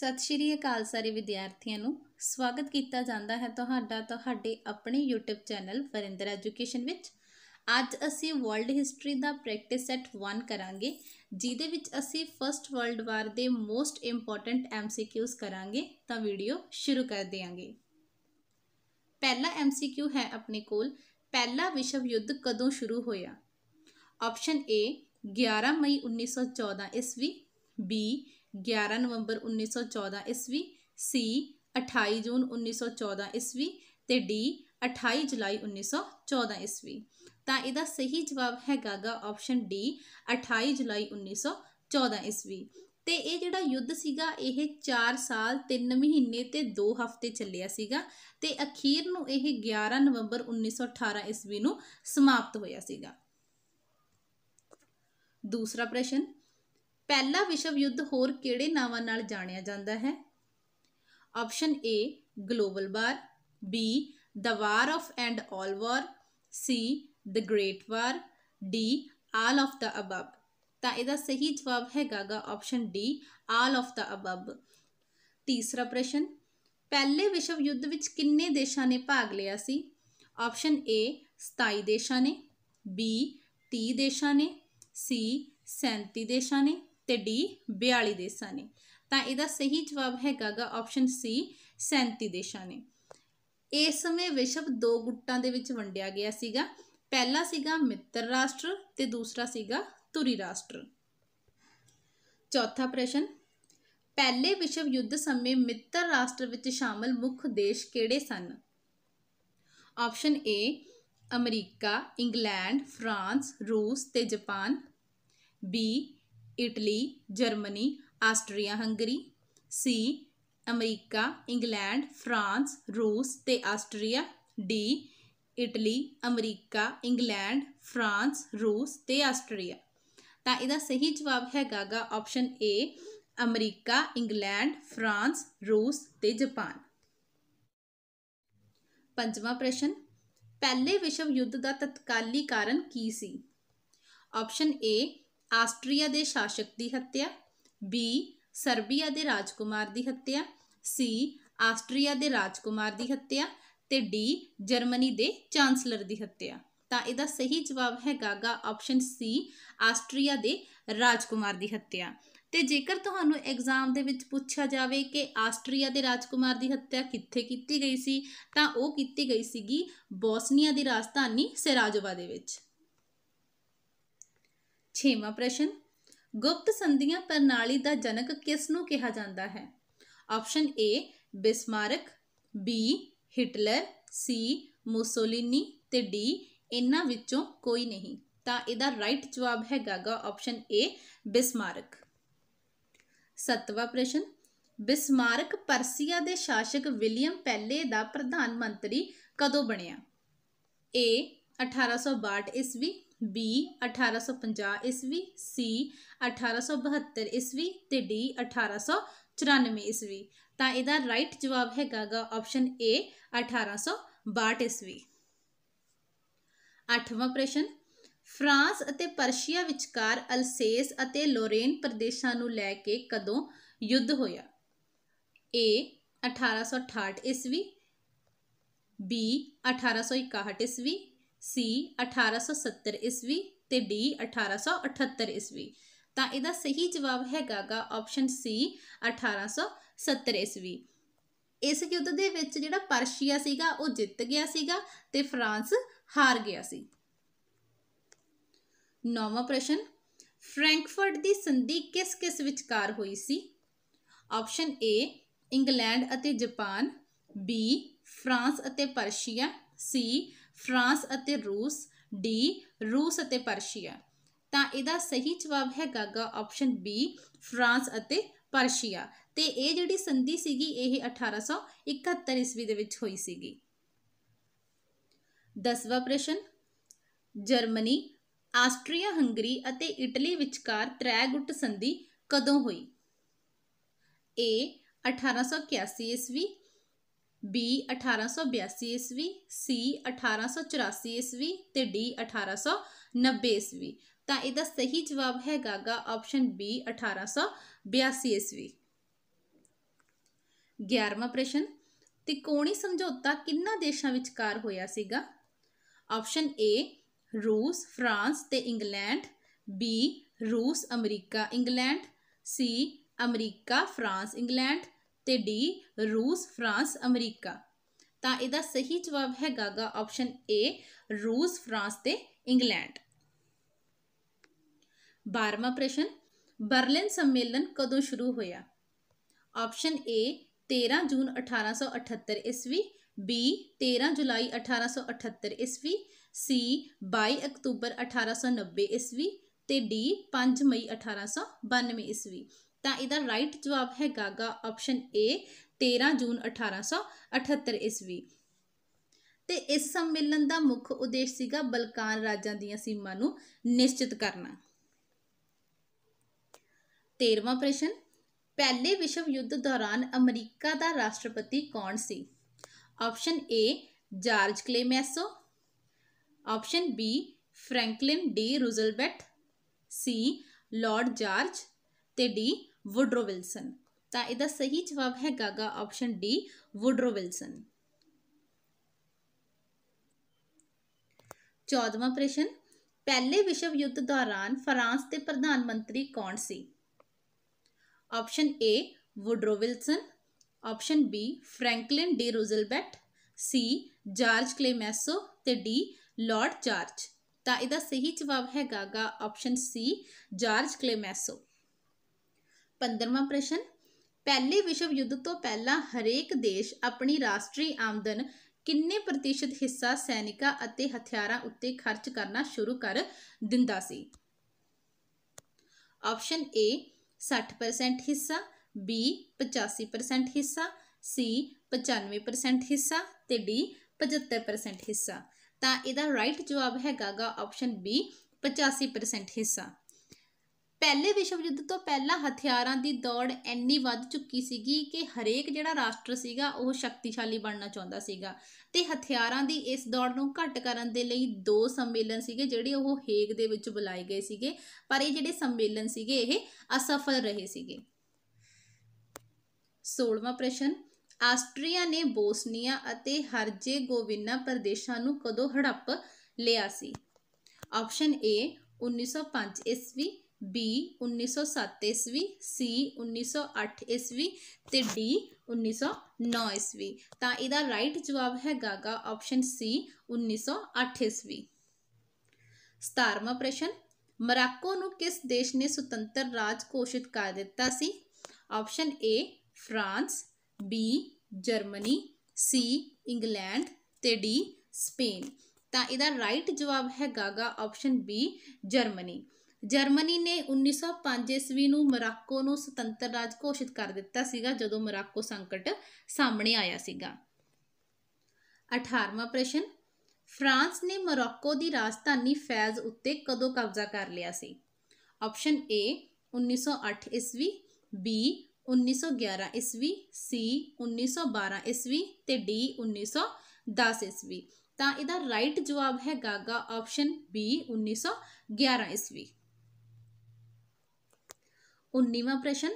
ਸਤਿ ਸ਼੍ਰੀ ਅਕਾਲ ਸਾਰੇ ਵਿਦਿਆਰਥੀਆਂ ਨੂੰ ਸਵਾਗਤ ਕੀਤਾ ਜਾਂਦਾ ਹੈ ਤੁਹਾਡਾ ਤੁਹਾਡੇ ਆਪਣੇ YouTube ਚੈਨਲ ਫਰਿੰਦਰ ਐਜੂਕੇਸ਼ਨ ਵਿੱਚ ਅੱਜ ਅਸੀਂ ਵਰਲਡ ਹਿਸਟਰੀ ਦਾ ਪ੍ਰੈਕਟਿਸ ਸੈਟ 1 ਕਰਾਂਗੇ ਜਿਹਦੇ ਵਿੱਚ ਅਸੀਂ ਫਰਸਟ ਵਰਲਡ ਵਾਰ ਦੇ ਮੋਸਟ ਇੰਪੋਰਟੈਂਟ MCQs ਕਰਾਂਗੇ ਤਾਂ ਵੀਡੀਓ ਸ਼ੁਰੂ ਕਰ ਦਿਆਂਗੇ ਪਹਿਲਾ MCQ ਹੈ ਆਪਣੇ ਕੋਲ ਪਹਿਲਾ ਵਿਸ਼ਵ ਯੁੱਧ ਕਦੋਂ ਸ਼ੁਰੂ ਹੋਇਆ ਆਪਸ਼ਨ A 11 ਮਈ 1914 ਈਸਵੀ B 11 ਨਵੰਬਰ 1914 ਈਸਵੀ ਸੀ 28 ਜੂਨ 1914 ਈਸਵੀ ਤੇ ਡੀ 28 ਜੁਲਾਈ 1914 ਈਸਵੀ ਤਾਂ ਇਹਦਾ ਸਹੀ ਜਵਾਬ ਹੈ ਗਾਗਾ ਆਪਸ਼ਨ ਡੀ 28 ਜੁਲਾਈ 1914 ਈਸਵੀ ਤੇ ਇਹ ਜਿਹੜਾ ਯੁੱਧ ਸੀਗਾ ਇਹ 4 ਸਾਲ 3 ਮਹੀਨੇ ਤੇ 2 ਹਫ਼ਤੇ ਚੱਲਿਆ ਸੀਗਾ ਤੇ ਅਖੀਰ ਨੂੰ ਇਹ 11 ਨਵੰਬਰ 1918 ਈਸਵੀ ਨੂੰ ਸਮਾਪਤ ਹੋਇਆ ਸੀਗਾ ਦੂਸਰਾ ਪ੍ਰਸ਼ਨ ਪਹਿਲਾ ਵਿਸ਼ਵ ਯੁੱਧ ਹੋਰ ਕਿਹੜੇ ਨਾਵਾਂ ਨਾਲ ਜਾਣਿਆ ਜਾਂਦਾ ਹੈ option A global war B the war of end all war C the great war D all of ਦਾ ਅਬਬ ਤਾਂ ਇਹਦਾ ਸਹੀ ਜਵਾਬ ਹੈਗਾ ਗਾ ਆਪਸ਼ਨ ਡੀ ਆਲ ਆਫ ਦਾ ਅਬਬ ਤੀਸਰਾ ਪ੍ਰਸ਼ਨ ਪਹਿਲੇ ਵਿਸ਼ਵ ਯੁੱਧ ਵਿੱਚ ਕਿੰਨੇ ਦੇਸ਼ਾਂ ਨੇ ਭਾਗ ਲਿਆ ਸੀ ਆਪਸ਼ਨ ਏ 27 ਦੇਸ਼ਾਂ ਨੇ ਬੀ 30 ਦੇਸ਼ਾਂ ਨੇ ਸੀ 37 ਦੇਸ਼ਾਂ ਨੇ ਤੇ ਡੀ 42 ਦੇਸ਼ਾਂ ਨੇ ਤਾਂ ਇਹਦਾ ਸਹੀ ਜਵਾਬ ਗਾ ਆਪਸ਼ਨ ਸੀ 37 ਦੇਸ਼ਾਂ ਨੇ ਇਸ ਸਮੇਂ ਵਿਸ਼ਵ ਦੋ ਗੁੱਟਾਂ ਦੇ ਵਿੱਚ ਵੰਡਿਆ ਗਿਆ ਸੀਗਾ ਪਹਿਲਾ ਸੀਗਾ ਮਿੱਤਰ ਰਾਸ਼ਟਰ ਤੇ ਦੂਸਰਾ ਸੀਗਾ ਤੁਰੀ ਰਾਸ਼ਟਰ ਚੌਥਾ ਪ੍ਰਸ਼ਨ ਪਹਿਲੇ ਵਿਸ਼ਵ ਯੁੱਧ ਸਮੇਂ ਮਿੱਤਰ ਰਾਸ਼ਟਰ ਵਿੱਚ ਸ਼ਾਮਲ ਮੁੱਖ ਦੇਸ਼ ਕਿਹੜੇ ਸਨ option A America England France ਰੂਸ ਤੇ Japan B Italy Germany Austria Hungary C America England France ਰੂਸ ਤੇ Austria D Italy America England France ਰੂਸ ਤੇ ਆਸਟਰੀਆ ਤਾਂ ਇਹਦਾ ਸਹੀ ਜਵਾਬ ਹੈ ਗਾਗਾ option A America England France ਰੂਸ ਤੇ ਜਾਪਾਨ ਪੰਜਵਾਂ ਪ੍ਰਸ਼ਨ ਪਹਿਲੇ ਵਿਸ਼ਵ ਯੁੱਧ ਦਾ ਤਤਕਾਲੀ ਕਾਰਨ ਕੀ ਸੀ ਆਪਸ਼ਨ ਏ ਆਸਟਰੀਆ ਦੇ ਸ਼ਾਸਕ ਦੀ ਹੱਤਿਆ ਬੀ ਸਰਬੀਆ ਦੇ ਰਾਜਕੁਮਾਰ ਦੀ ਹੱਤਿਆ ਸੀ ਆਸਟਰੀਆ ਦੇ ਰਾਜਕੁਮਾਰ ਦੀ ਹੱਤਿਆ ਤੇ ਡੀ ਜਰਮਨੀ ਦੇ ਚਾਂਸਲਰ ਦੀ ਹੱਤਿਆ ਤਾਂ ਇਹਦਾ ਸਹੀ ਜਵਾਬ ਹੈ ਗਾਗਾ ਆਪਸ਼ਨ ਸੀ ਆਸਟਰੀਆ ਦੇ ਰਾਜਕੁਮਾਰ ਦੀ ਹੱਤਿਆ ਤੇ ਜੇਕਰ ਤੁਹਾਨੂੰ ਐਗਜ਼ਾਮ ਦੇ ਵਿੱਚ ਪੁੱਛਿਆ ਜਾਵੇ ਕਿ ਆਸਟਰੀਆ ਦੇ ਰਾਜਕੁਮਾਰ ਦੀ ਹੱਤਿਆ ਕਿੱਥੇ ਕੀਤੀ ਗਈ ਸੀ ਤਾਂ ਉਹ ਕੀਤੀ ਗਈ ਸੀਗੀ ਬੋਸਨੀਆ ਦੀ ਰਾਜਧਾਨੀ ਸੇਰਾਜੋਵਾ ਦੇ ਵਿੱਚ ਛੇਵਾਂ ਪ੍ਰਸ਼ਨ ਗੁਪਤ ਸੰਧੀਆਂ ਪ੍ਰਣਾਲੀ ਦਾ ਜਨਕ ਕਿਸ ਨੂੰ ਕਿਹਾ ਜਾਂਦਾ ਹੈ option A Bismarck B Hitler C Mussolini ਤੇ ਡੀ ਇਹਨਾਂ ਵਿੱਚੋਂ ਕੋਈ ਨਹੀਂ ਤਾਂ ਇਹਦਾ ਰਾਈਟ ਜਵਾਬ ਹੈ ਗਾਗਾ ਆਪਸ਼ਨ ਏ ਬਿਸਮਾਰਕ ਸਤਵਾਂ ਪ੍ਰਸ਼ਨ ਬਿਸਮਾਰਕ ਪਰਸੀਆ ਦੇ ਸ਼ਾਸਕ ਵਿਲੀਅਮ ਪਹਿਲੇ ਦਾ ਪ੍ਰਧਾਨ ਮੰਤਰੀ ਕਦੋਂ ਬਣਿਆ ਏ 1862 ਈਸਵੀ ਬੀ 1850 ਈਸਵੀ ਸੀ 1872 ਈਸਵੀ ਤੇ ਡੀ 1894 ਈਸਵੀ ਤਾਂ ਇਹਦਾ ਰਾਈਟ ਜਵਾਬ ਗਾ ਆਪਸ਼ਨ ਏ 1862 ਈਸਵੀ ਅੱਠਵਾਂ ਪ੍ਰਸ਼ਨ ਫਰਾਂਸ ਅਤੇ ਪਰਸ਼ੀਆ ਵਿਚਕਾਰ ਅਲਸੇਸ ਅਤੇ ਲੋਰੇਨ ਪ੍ਰਦੇਸ਼ਾਂ ਨੂੰ ਲੈ ਕੇ ਕਦੋਂ ਯੁੱਧ ਹੋਇਆ ਏ 1868 ਈਸਵੀ ਬੀ 1861 ਈਸਵੀ ਸੀ 1870 ਈਸਵੀ ਤੇ ਡੀ 1878 ਈਸਵੀ ਤਾਂ ਇਹਦਾ ਸਹੀ ਜਵਾਬ ਗਾ ਆਪਸ਼ਨ ਸੀ 1870 ਈਸਵੀ ਇਸ ਯੁੱਧ ਦੇ ਵਿੱਚ ਜਿਹੜਾ ਪਰਸ਼ੀਆ ਸੀਗਾ ਉਹ ਜਿੱਤ ਗਿਆ ਸੀਗਾ ਤੇ ਫਰਾਂਸ ਹਾਰ ਗਿਆ ਸੀ ਨੌਵਾਂ ਪ੍ਰਸ਼ਨ ਫ੍ਰੈਂਕਫਰਟ ਦੀ ਸੰਧੀ ਕਿਸ ਕਿਸ ਵਿਚਕਾਰ ਹੋਈ ਸੀ ਆਪਸ਼ਨ ਏ ਇੰਗਲੈਂਡ ਅਤੇ ਜਾਪਾਨ ਬੀ ਫਰਾਂਸ ਅਤੇ ਪਰਸ਼ੀਆ ਸੀ ਫਰਾਂਸ ਅਤੇ ਰੂਸ ਡੀ ਰੂਸ ਅਤੇ ਪਰਸ਼ੀਆ ਤਾਂ ਇਹਦਾ ਸਹੀ ਜਵਾਬ ਹੈ ਗਾਗਾ ਆਪਸ਼ਨ ਬੀ ਫਰਾਂਸ ਅਤੇ ਪਰਸ਼ੀਆ ਤੇ ਇਹ ਜਿਹੜੀ ਸੰਧੀ ਸੀਗੀ ਇਹ 1871 ਈਸਵੀ ਦੇ ਵਿੱਚ ਹੋਈ ਸੀਗੀ 10ਵਾਂ ਪ੍ਰਸ਼ਨ ਜਰਮਨੀ ਆਸਟਰੀਆ ਹੰਗਰੀ ਅਤੇ ਇਟਲੀ ਵਿਚਕਾਰ ਤ੍ਰੈ ਗੁੱਟ ਸੰਧੀ ਕਦੋਂ ਹੋਈ ਏ 1881 ਈਸਵੀ B 1882 ਈਸਵੀ C 1884 ਈਸਵੀ ਤੇ D 1890 ਈਸਵੀ ਤਾਂ ਇਹਦਾ ਸਹੀ ਜਵਾਬ ਹੈ ਗਾਗਾ ਆਪਸ਼ਨ B 1882 ਈਸਵੀ 11ਵਾਂ ਪ੍ਰਸ਼ਨ ਤਿਕੋਣੀ ਸਮਝੌਤਾ ਕਿੰਨਾ ਦੇਸ਼ਾਂ ਵਿਚਕਾਰ ਹੋਇਆ ਸੀਗਾ ਆਪਸ਼ਨ A ਰੂਸ ਫਰਾਂਸ ਤੇ ਇੰਗਲੈਂਡ B ਰੂਸ America England C America France England ਤੇ ਡੀ ਰੂਸ ਫਰਾਂਸ ਅਮਰੀਕਾ ਤਾਂ ਇਹਦਾ ਸਹੀ ਜਵਾਬ ਹੈ ਗਾਗਾ ਆਪਸ਼ਨ ਏ ਰੂਸ ਫਰਾਂਸ ਤੇ ਇੰਗਲੈਂਡ 12ਵਾਂ ਪ੍ਰਸ਼ਨ ਬਰਲਿਨ ਸੰਮੇਲਨ ਕਦੋਂ ਸ਼ੁਰੂ ਹੋਇਆ ਆਪਸ਼ਨ ਏ 13 ਜੂਨ 1878 ਈਸਵੀ ਬੀ 13 ਜੁਲਾਈ 1878 ਈਸਵੀ ਸੀ 22 ਅਕਤੂਬਰ 1890 ਈਸਵੀ ਤੇ ਡੀ 5 ਮਈ 1892 ਈਸਵੀ ਤਾਂ ਇਹਦਾ ਰਾਈਟ ਜਵਾਬ ਹੈ ਗਾਗਾ ਆਪਸ਼ਨ ਏ 13 ਜੂਨ 1878 ਈਸਵੀ ਤੇ ਇਸ ਸੰਮੇਲਨ ਦਾ ਮੁੱਖ ਉਦੇਸ਼ ਸੀਗਾ ਬਲਕਾਨ ਰਾਜਾਂ ਦੀਆਂ ਸੀਮਾ ਨੂੰ ਨਿਸ਼ਚਿਤ ਕਰਨਾ 13ਵਾਂ ਪ੍ਰਸ਼ਨ ਪਹਿਲੇ ਵਿਸ਼ਵ ਯੁੱਧ ਦੌਰਾਨ ਅਮਰੀਕਾ ਦਾ ਰਾਸ਼ਟਰਪਤੀ ਕੌਣ ਸੀ option A George Clemenceau option B Franklin D Roosevelt C Lord George ਤੇ ਡੀ ਵੁਡਰੋ ਵਿਲਸਨ ਤਾਂ ਇਹਦਾ ਸਹੀ ਜਵਾਬ ਹੈ ਗਾਗਾ ਆਪਸ਼ਨ ਡੀ ਵੁਡਰੋ ਵਿਲਸਨ 14ਵਾਂ ਪ੍ਰਸ਼ਨ ਪਹਿਲੇ ਵਿਸ਼ਵ ਯੁੱਧ ਦੌਰਾਨ ਫਰਾਂਸ ਦੇ ਪ੍ਰਧਾਨ ਮੰਤਰੀ ਕੌਣ ਸੀ option A Woodrow Wilson option B Franklin D Roosevelt C George Clemenceau ਤੇ ਡੀ ਲਾਰਡ ਚਾਰਜ ਤਾਂ ਇਹਦਾ ਸਹੀ ਜਵਾਬ ਹੈ ਗਾਗਾ ਆਪਸ਼ਨ ਸੀ ਜਾਰਜ ਕਲੇਮੈਸੋ 15ਵਾਂ ਪ੍ਰਸ਼ਨ ਪਹਿਲੇ ਵਿਸ਼ਵ ਯੁੱਧ ਤੋਂ ਪਹਿਲਾਂ ਹਰੇਕ ਦੇਸ਼ ਆਪਣੀ ਰਾਸ਼ਟਰੀ ਆਮਦਨ ਕਿੰਨੇ ਪ੍ਰਤੀਸ਼ਤ ਹਿੱਸਾ ਸੈਨਿਕਾਂ ਅਤੇ ਹਥਿਆਰਾਂ ਉੱਤੇ ਖਰਚ ਕਰਨਾ ਸ਼ੁਰੂ ਕਰ ਦਿੰਦਾ ਸੀ ਆਪਸ਼ਨ A 60% ਹਿੱਸਾ B 85% ਹਿੱਸਾ C 95% ਹਿੱਸਾ ਤੇ D 75% ਹਿੱਸਾ ਤਾਂ ਇਹਦਾ ਰਾਈਟ ਜਵਾਬ ਹੈਗਾਗਾ ਆਪਸ਼ਨ B 85% ਹਿੱਸਾ ਪਹਿਲੇ ਵਿਸ਼ਵ ਯੁੱਧ ਤੋਂ ਪਹਿਲਾਂ ਹਥਿਆਰਾਂ ਦੀ ਦੌੜ ਇੰਨੀ ਵੱਧ ਚੁੱਕੀ ਸੀਗੀ ਕਿ ਹਰੇਕ ਜਿਹੜਾ ਰਾਸ਼ਟਰ ਸੀਗਾ ਉਹ ਸ਼ਕਤੀਸ਼ਾਲੀ ਬਣਨਾ ਚਾਹੁੰਦਾ ਸੀਗਾ ਤੇ ਹਥਿਆਰਾਂ ਦੀ ਇਸ ਦੌੜ ਨੂੰ ਘਟ ਕਰਨ ਦੇ ਲਈ ਦੋ ਸੰਮੇਲਨ ਸੀਗੇ ਜਿਹੜੇ ਉਹ ਹੇਗ ਦੇ ਵਿੱਚ ਬੁਲਾਏ ਗਏ ਸੀਗੇ ਪਰ ਇਹ ਜਿਹੜੇ ਸੰਮੇਲਨ ਸੀਗੇ ਇਹ ਅਸਫਲ ਰਹੇ ਸੀਗੇ 16ਵਾਂ ਪ੍ਰਸ਼ਨ ਆਸਟਰੀਆ ਨੇ ਬੋਸਨੀਆ ਅਤੇ ਹਰਜੇਗੋਵਿਨਾ ਪ੍ਰਦੇਸ਼ਾਂ ਨੂੰ ਕਦੋਂ ਹੜੱਪ ਲਿਆ ਸੀ ਆਪਸ਼ਨ ਏ 1905 ਈਸਵੀ ਬੀ 1907 ਈਸਵੀ ਸੀ 1908 ਈਸਵੀ ਤੇ ਡੀ 1909 ਈਸਵੀ ਤਾਂ ਇਹਦਾ ਰਾਈਟ ਜਵਾਬ ਹੈ ਗਾਗਾ ਆਪਸ਼ਨ ਸੀ 1908 ਈਸਵੀ 17ਵਾਂ ਪ੍ਰਸ਼ਨ ਮਰਾਕੋ ਨੂੰ ਕਿਸ ਦੇਸ਼ ਨੇ ਸੁਤੰਤਰ ਰਾਜ ਘੋਸ਼ਿਤ ਕਰ ਦਿੱਤਾ ਸੀ option A France B Germany C England ਤੇ ਡੀ ਸਪੇਨ ਤਾਂ ਇਹਦਾ ਰਾਈਟ ਜਵਾਬ ਹੈ ਗਾਗਾ ਆਪਸ਼ਨ ਬੀ ਜਰਮਨੀ ਜਰਮਨੀ ਨੇ 1905 ਈਸਵੀ ਨੂੰ ਮਰਾਕੋ ਨੂੰ ਸੁਤੰਤਰ ਰਾਜ ਘੋਸ਼ਿਤ ਕਰ ਦਿੱਤਾ ਸੀਗਾ ਜਦੋਂ ਮਰਾਕੋ ਸੰਕਟ ਸਾਹਮਣੇ ਆਇਆ ਸੀਗਾ 18ਵਾਂ ਪ੍ਰਸ਼ਨ ਫਰਾਂਸ ਨੇ ਮਰਾਕੋ ਦੀ ਰਾਜਧਾਨੀ ਫੈਜ਼ ਉੱਤੇ ਕਦੋਂ ਕਬਜ਼ਾ ਕਰ ਲਿਆ ਸੀ ਆਪਸ਼ਨ A 1908 ਈਸਵੀ B 1911 ਈਸਵੀ C 1912 ਈਸਵੀ ਤੇ D 1910 ਈਸਵੀ ਤਾਂ ਇਹਦਾ ਰਾਈਟ ਜਵਾਬ ਹੈ ਗਾਗਾ ਆਪਸ਼ਨ B 1911 ਈਸਵੀ 19ਵਾਂ ਪ੍ਰਸ਼ਨ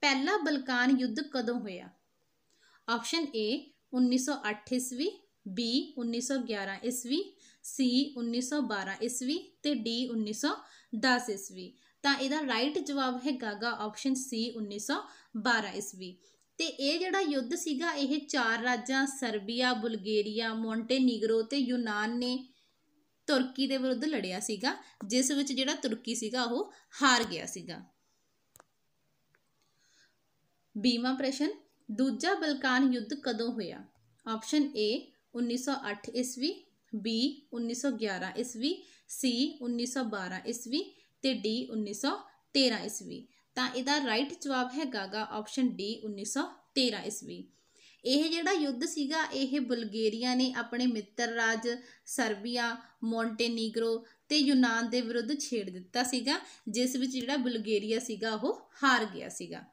ਪਹਿਲਾ ਬਲਕਾਨ ਯੁੱਧ ਕਦੋਂ ਹੋਇਆ ਆਪਸ਼ਨ ਏ 1928 ਈਸਵੀ ਬੀ 1911 ਈਸਵੀ ਸੀ 1912 ਈਸਵੀ ਤੇ ਡੀ 1910 ਈਸਵੀ ਤਾਂ ਇਹਦਾ ਰਾਈਟ ਜਵਾਬ ਹੈ ਗਾਗਾ ਆਪਸ਼ਨ ਸੀ 1912 ਈਸਵੀ ਤੇ ਇਹ ਜਿਹੜਾ ਯੁੱਧ ਸੀਗਾ ਇਹ ਚਾਰ ਰਾਜਾਂ ਸਰਬੀਆ ਬੁਲਗੇਰੀਆ ਮੌਂਟੇਨੀਗਰੋ ਤੇ ਯੂਨਾਨ ਨੇ ਤੁਰਕੀ ਦੇ ਵਿਰੁੱਧ ਲੜਿਆ ਸੀਗਾ ਜਿਸ ਵਿੱਚ ਜਿਹੜਾ ਤੁਰਕੀ ਸੀਗਾ ਉਹ ਹਾਰ ਗਿਆ ਸੀਗਾ ਬੀਮਾ ਪ੍ਰਸ਼ਨ ਦੂਜਾ ਬਲਕਾਨ ਯੁੱਧ ਕਦੋਂ ਹੋਇਆ ਆਪਸ਼ਨ ਏ 1908 ਈਸਵੀ ਬੀ 1911 ਈਸਵੀ ਸੀ 1912 ਈਸਵੀ ਤੇ ਡੀ 1913 ਈਸਵੀ ਤਾਂ ਇਹਦਾ ਰਾਈਟ ਜਵਾਬ ਹੈ ਗਾਗਾ ਆਪਸ਼ਨ ਡੀ 1913 ਈਸਵੀ ਇਹ ਜਿਹੜਾ ਯੁੱਧ ਸੀਗਾ ਇਹ ਬਲਗੇਰੀਆ ਨੇ ਆਪਣੇ ਮਿੱਤਰ ਰਾਜ ਸਰਬੀਆ ਮੌਂਟੇਨੀਗਰੋ ਤੇ ਯੂਨਾਨ ਦੇ ਵਿਰੁੱਧ ਛੇੜ ਦਿੱਤਾ ਸੀਗਾ ਜਿਸ ਵਿੱਚ ਜਿਹੜਾ ਬਲਗੇਰੀਆ ਸੀਗਾ ਉਹ ਹਾਰ ਗਿਆ ਸੀਗਾ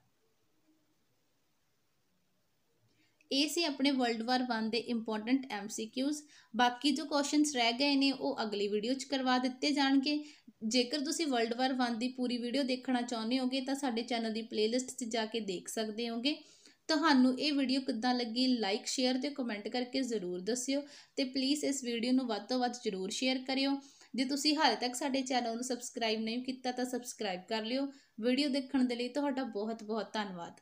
ਇਹ ਸੀ ਆਪਣੇ ਵਰਲਡ ਵਾਰ 1 ਦੇ ਇੰਪੋਰਟੈਂਟ ਐਮਸੀਕਿਊਸ ਬਾਕੀ ਜੋ ਕੁਐਸਚਨਸ ਰਹਿ ਗਏ ਨੇ ਉਹ ਅਗਲੀ ਵੀਡੀਓ 'ਚ ਕਰਵਾ ਦਿੱਤੇ ਜਾਣਗੇ ਜੇਕਰ ਤੁਸੀਂ ਵਰਲਡ ਵਾਰ 1 ਦੀ ਪੂਰੀ ਵੀਡੀਓ ਦੇਖਣਾ ਚਾਹੁੰਦੇ ਹੋਗੇ ਤਾਂ ਸਾਡੇ ਚੈਨਲ ਦੀ ਪਲੇਲਿਸਟ 'ਚ ਜਾ ਕੇ ਦੇਖ ਸਕਦੇ ਹੋਗੇ ਤੁਹਾਨੂੰ ਇਹ ਵੀਡੀਓ ਕਿੱਦਾਂ ਲੱਗੀ ਲਾਈਕ ਸ਼ੇਅਰ ਤੇ ਕਮੈਂਟ ਕਰਕੇ ਜ਼ਰੂਰ ਦੱਸਿਓ ਤੇ ਪਲੀਜ਼ ਇਸ ਵੀਡੀਓ ਨੂੰ ਵੱਧ ਤੋਂ ਵੱਧ ਜ਼ਰੂਰ ਸ਼ੇਅਰ ਕਰਿਓ ਜੇ ਤੁਸੀਂ ਹਾਲੇ ਤੱਕ ਸਾਡੇ ਚੈਨਲ ਨੂੰ ਸਬਸਕ੍ਰਾਈਬ ਨਹੀਂ ਕੀਤਾ ਤਾਂ ਸਬਸਕ੍ਰਾਈਬ ਕਰ ਲਿਓ ਵੀਡੀਓ ਦੇਖਣ ਦੇ ਲਈ ਤੁਹਾਡਾ ਬਹੁਤ ਬਹੁਤ ਧੰਨਵਾਦ